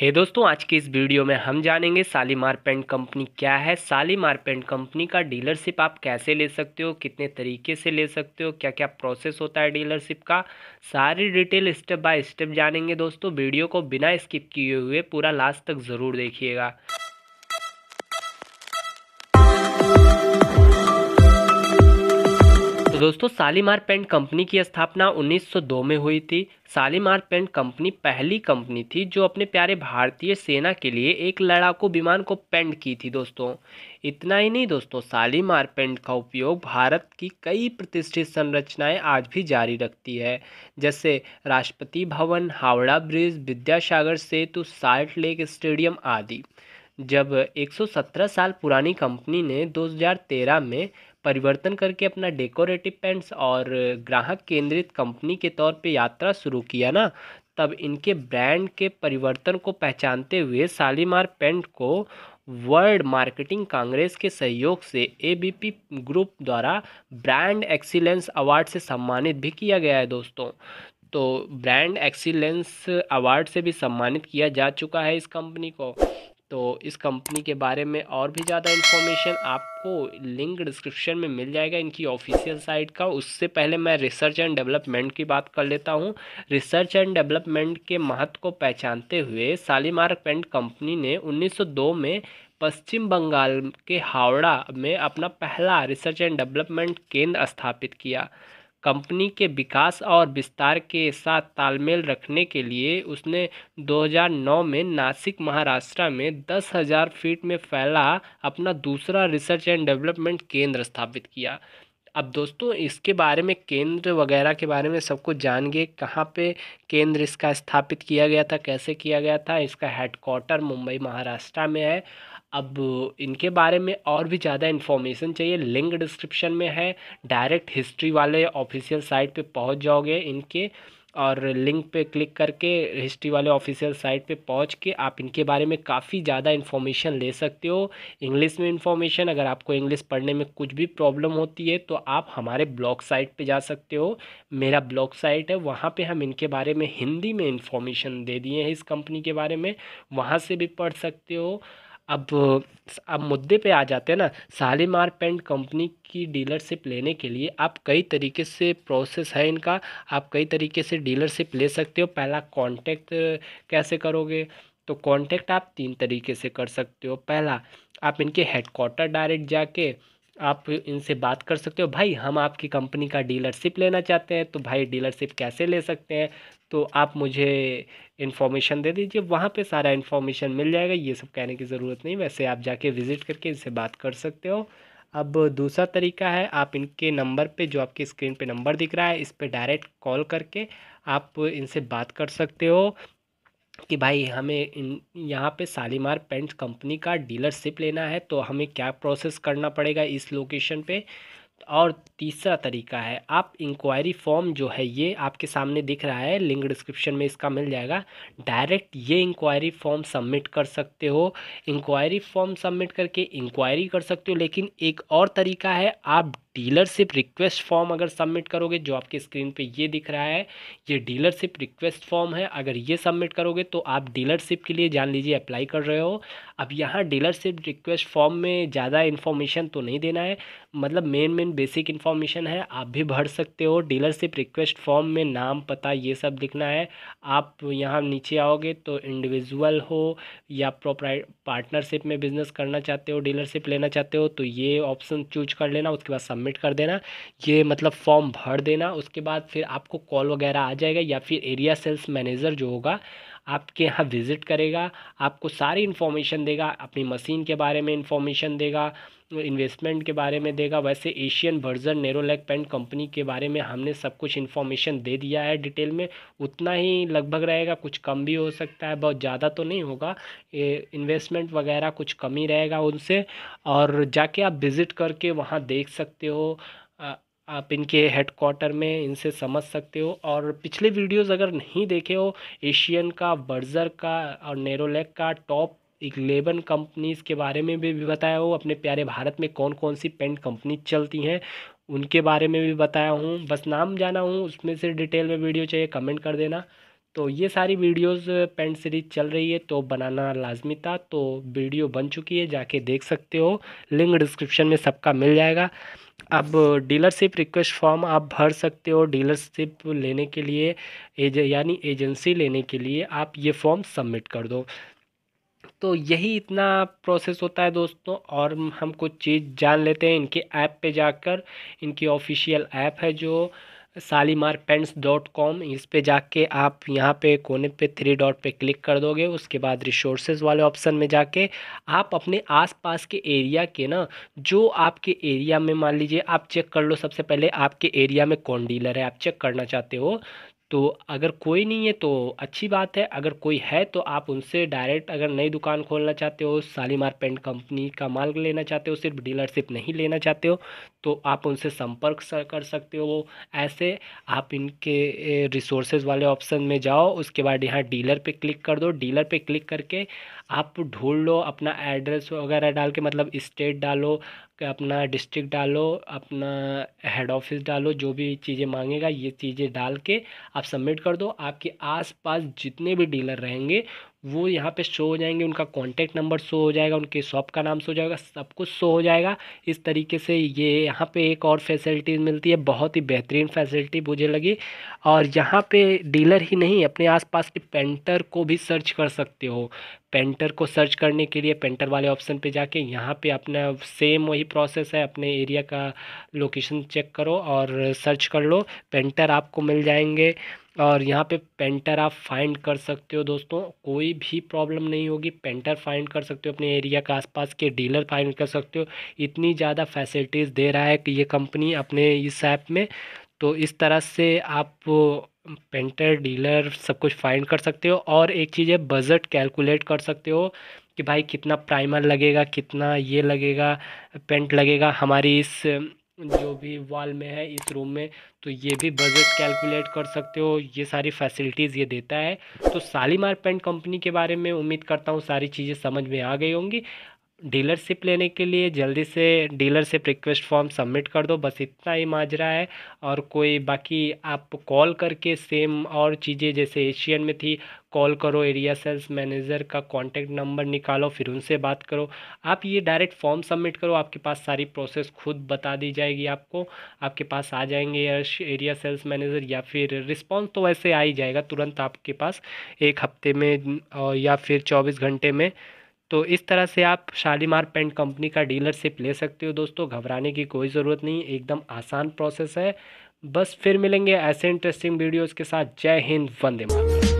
हे hey दोस्तों आज की इस वीडियो में हम जानेंगे साली पेंट कंपनी क्या है साली पेंट कंपनी का डीलरशिप आप कैसे ले सकते हो कितने तरीके से ले सकते हो क्या क्या प्रोसेस होता है डीलरशिप का सारी डिटेल स्टेप बाय स्टेप जानेंगे दोस्तों वीडियो को बिना स्किप किए हुए पूरा लास्ट तक ज़रूर देखिएगा दोस्तों सालीमार पेंट कंपनी की स्थापना 1902 में हुई थी सालीमार पेंट कंपनी पहली कंपनी थी जो अपने प्यारे भारतीय सेना के लिए एक लड़ाकू विमान को पेंट की थी दोस्तों इतना ही नहीं दोस्तों सालीमार पेंट का उपयोग भारत की कई प्रतिष्ठित संरचनाएं आज भी जारी रखती है जैसे Rashtrapati Bhavan Howrah bridge Vidyasagar Setu salt lake stadium आदि जब 117 साल पुरानी कंपनी ने 2013 में परिवर्तन करके अपना डेकोरेटिव पेंट्स और ग्राहक केंद्रित कंपनी के तौर पे यात्रा शुरू किया ना तब इनके ब्रांड के परिवर्तन को पहचानते हुए शालीमार पेंट को वर्ल्ड मार्केटिंग कांग्रेस के सहयोग से एबीपी ग्रुप द्वारा ब्रांड एक्सीलेंस अवार्ड से सम्मानित भी किया गया है दोस्तों तो ब्रांड एक्सीलेंस अवार्ड से भी सम्मानित किया जा चुका है इस कंपनी को तो इस कंपनी के बारे में और भी ज़्यादा इन्फॉर्मेशन आपको लिंक डिस्क्रिप्शन में मिल जाएगा इनकी ऑफिशियल साइट का उससे पहले मैं रिसर्च एंड डेवलपमेंट की बात कर लेता हूँ रिसर्च एंड डेवलपमेंट के महत्व को पहचानते हुए सालीमार पेंट कंपनी ने 1902 में पश्चिम बंगाल के हावड़ा में अपना पहला रिसर्च एंड डेवलपमेंट केंद्र स्थापित किया कंपनी के विकास और विस्तार के साथ तालमेल रखने के लिए उसने 2009 में नासिक महाराष्ट्र में दस हज़ार फीट में फैला अपना दूसरा रिसर्च एंड डेवलपमेंट केंद्र स्थापित किया अब दोस्तों इसके बारे में केंद्र वगैरह के बारे में कुछ जान गए कहाँ पे केंद्र इसका स्थापित किया गया था कैसे किया गया था इसका हेडक्वार्टर मुंबई महाराष्ट्र में है अब इनके बारे में और भी ज़्यादा इन्फॉर्मेशन चाहिए लिंक डिस्क्रिप्शन में है डायरेक्ट हिस्ट्री वाले ऑफिशियल साइट पे पहुंच जाओगे इनके और लिंक पे क्लिक करके हिस्ट्री वाले ऑफिशियल साइट पे पहुंच के आप इनके बारे में काफ़ी ज़्यादा इन्फॉर्मेशन ले सकते हो इंग्लिश में इन्फॉर्मेशन अगर आपको इंग्लिश पढ़ने में कुछ भी प्रॉब्लम होती है तो आप हमारे ब्लॉग साइट पे जा सकते हो मेरा ब्लॉग साइट है वहाँ पे हम इनके बारे में हिंदी में इन्फॉर्मेशन दे दिए हैं इस कंपनी के बारे में वहाँ से भी पढ़ सकते हो अब अब मुद्दे पे आ जाते हैं ना शालीमार पेंट कंपनी की डीलरशिप लेने के लिए आप कई तरीके से प्रोसेस है इनका आप कई तरीके से डीलरशिप ले सकते हो पहला कांटेक्ट कैसे करोगे तो कांटेक्ट आप तीन तरीके से कर सकते हो पहला आप इनके हेडक्वार्टर डायरेक्ट जाके आप इनसे बात कर सकते हो भाई हम आपकी कंपनी का डीलरशिप लेना चाहते हैं तो भाई डीलरशिप कैसे ले सकते हैं तो आप मुझे इन्फॉर्मेशन दे दीजिए वहाँ पे सारा इन्फॉर्मेशन मिल जाएगा ये सब कहने की ज़रूरत नहीं वैसे आप जाके विज़िट करके इनसे बात कर सकते हो अब दूसरा तरीका है आप इनके नंबर पे जो आपकी स्क्रीन पे नंबर दिख रहा है इस पर डायरेक्ट कॉल करके आप इनसे बात कर सकते हो कि भाई हमें इन यहाँ पे शालीमार पेंट्स कंपनी का डीलरशिप लेना है तो हमें क्या प्रोसेस करना पड़ेगा इस लोकेशन पे और तीसरा तरीका है आप इंक्वायरी फॉर्म जो है ये आपके सामने दिख रहा है लिंक डिस्क्रिप्शन में इसका मिल जाएगा डायरेक्ट ये इंक्वायरी फॉर्म सबमिट कर सकते हो इंक्वायरी फॉर्म सबमिट करके इंक्वायरी कर सकते हो लेकिन एक और तरीका है आप डीलरशिप रिक्वेस्ट फॉर्म अगर सबमिट करोगे जो आपके स्क्रीन पे ये दिख रहा है ये डीलरशिप रिक्वेस्ट फॉर्म है अगर ये सबमिट करोगे तो आप डीलरशिप के लिए जान लीजिए अप्लाई कर रहे हो अब यहाँ डीलरशिप रिक्वेस्ट फॉर्म में ज़्यादा इन्फॉर्मेशन तो नहीं देना है मतलब मेन मेन बेसिक इन्फॉर्मेशन है आप भी भर सकते हो डीलरशिप रिक्वेस्ट फॉर्म में नाम पता ये सब लिखना है आप यहाँ नीचे आओगे तो इंडिविजुअल हो या प्रोपरा पार्टनरशिप में बिजनेस करना चाहते हो डीलरशिप लेना चाहते हो तो ये ऑप्शन चूज कर लेना उसके बाद सबमिट कर देना ये मतलब फॉर्म भर देना उसके बाद फिर आपको कॉल वगैरह आ जाएगा या फिर एरिया सेल्स मैनेजर जो होगा आपके यहाँ विज़िट करेगा आपको सारी इन्फॉर्मेशन देगा अपनी मशीन के बारे में इन्फॉर्मेशन देगा इन्वेस्टमेंट के बारे में देगा वैसे Asian Berger Nerolac paint company के बारे में हमने सब कुछ इन्फॉर्मेशन दे दिया है डिटेल में उतना ही लगभग रहेगा कुछ कम भी हो सकता है बहुत ज़्यादा तो नहीं होगा इन्वेस्टमेंट वगैरह कुछ कम ही रहेगा उनसे और जाके आप विज़िट करके वहाँ देख सकते हो आप इनके हेड क्वार्टर में इनसे समझ सकते हो और पिछले वीडियोस अगर नहीं देखे हो एशियन का बर्जर का और नेरोलेक का टॉप इलेवन कंपनीज़ के बारे में भी, बताया हो अपने प्यारे भारत में कौन कौन सी पेंट कंपनी चलती हैं उनके बारे में भी बताया हूँ बस नाम जाना हूँ उसमें से डिटेल में वीडियो चाहिए कमेंट कर देना तो ये सारी वीडियोस पेंट सीरीज चल रही है तो बनाना लाजमी था तो वीडियो बन चुकी है जाके देख सकते हो लिंक डिस्क्रिप्शन में सबका मिल जाएगा अब डीलरशिप रिक्वेस्ट फॉर्म आप भर सकते हो डीलरशिप लेने के लिए एज यानी एजेंसी लेने के लिए आप ये फॉर्म सबमिट कर दो तो यही इतना प्रोसेस होता है दोस्तों और हम कुछ चीज़ जान लेते हैं इनके ऐप पे जाकर इनकी ऑफिशियल ऐप है जो शालीमार पेंट्स डॉट कॉम इस पर जाके आप यहाँ पे कोने पे थ्री डॉट पे क्लिक कर दोगे उसके बाद रिसोर्सेज वाले ऑप्शन में जाके आप अपने आसपास के एरिया के ना जो आपके एरिया में मान लीजिए आप चेक कर लो सबसे पहले आपके एरिया में कौन डीलर है आप चेक करना चाहते हो तो अगर कोई नहीं है तो अच्छी बात है अगर कोई है तो आप उनसे डायरेक्ट अगर नई दुकान खोलना चाहते हो शालीमार पेंट कंपनी का माल लेना चाहते हो सिर्फ डीलरशिप नहीं लेना चाहते हो तो आप उनसे संपर्क कर सकते हो ऐसे आप इनके रिसोर्सेज वाले ऑप्शन में जाओ उसके बाद यहाँ डीलर पे क्लिक कर दो डीलर पे क्लिक करके आप ढूंढ लो अपना एड्रेस वगैरह डाल के मतलब स्टेट डालो अपना डिस्ट्रिक्ट डालो अपना हेड ऑफिस डालो जो भी चीज़ें मांगेगा ये चीज़ें डाल के आप सबमिट कर दो आपके आसपास जितने भी डीलर रहेंगे वो यहाँ पे शो हो जाएंगे उनका कॉन्टैक्ट नंबर शो हो जाएगा उनके शॉप का नाम शो हो जाएगा सब कुछ शो हो जाएगा इस तरीके से ये यहाँ पे एक और फैसिलिटी मिलती है बहुत ही बेहतरीन फैसिलिटी मुझे लगी और यहाँ पे डीलर ही नहीं अपने आसपास के पेंटर को भी सर्च कर सकते हो पेंटर को सर्च करने के लिए पेंटर वाले ऑप्शन पे जाके यहाँ पे अपना सेम वही प्रोसेस है अपने एरिया का लोकेशन चेक करो और सर्च कर लो पेंटर आपको मिल जाएंगे और यहाँ पे पेंटर आप फाइंड कर सकते हो दोस्तों कोई भी प्रॉब्लम नहीं होगी पेंटर फाइंड कर सकते हो अपने एरिया के आसपास के डीलर फाइंड कर सकते हो इतनी ज़्यादा फैसिलिटीज़ दे रहा है कि ये कंपनी अपने इस ऐप में तो इस तरह से आप पेंटर डीलर सब कुछ फाइंड कर सकते हो और एक चीज़ है बजट कैलकुलेट कर सकते हो कि भाई कितना प्राइमर लगेगा कितना ये लगेगा पेंट लगेगा हमारी इस जो भी वॉल में है इस रूम में तो ये भी बजट कैलकुलेट कर सकते हो ये सारी फैसिलिटीज़ ये देता है तो सालीमार पेंट कंपनी के बारे में उम्मीद करता हूँ सारी चीज़ें समझ में आ गई होंगी डीलरशिप लेने के लिए जल्दी से डीलरशिप रिक्वेस्ट फॉर्म सबमिट कर दो बस इतना ही माजरा है और कोई बाकी आप कॉल करके सेम और चीज़ें जैसे एशियन में थी कॉल करो एरिया सेल्स मैनेजर का कांटेक्ट नंबर निकालो फिर उनसे बात करो आप ये डायरेक्ट फॉर्म सबमिट करो आपके पास सारी प्रोसेस खुद बता दी जाएगी आपको आपके पास आ जाएंगे एरिया सेल्स मैनेजर या फिर रिस्पॉन्स तो वैसे आ ही जाएगा तुरंत आपके पास एक हफ्ते में या फिर चौबीस घंटे में तो इस तरह से आप शालीमार पेंट कंपनी का डीलरशिप ले सकते हो दोस्तों घबराने की कोई ज़रूरत नहीं एकदम आसान प्रोसेस है बस फिर मिलेंगे ऐसे इंटरेस्टिंग वीडियोज़ के साथ जय हिंद वंदे मातरम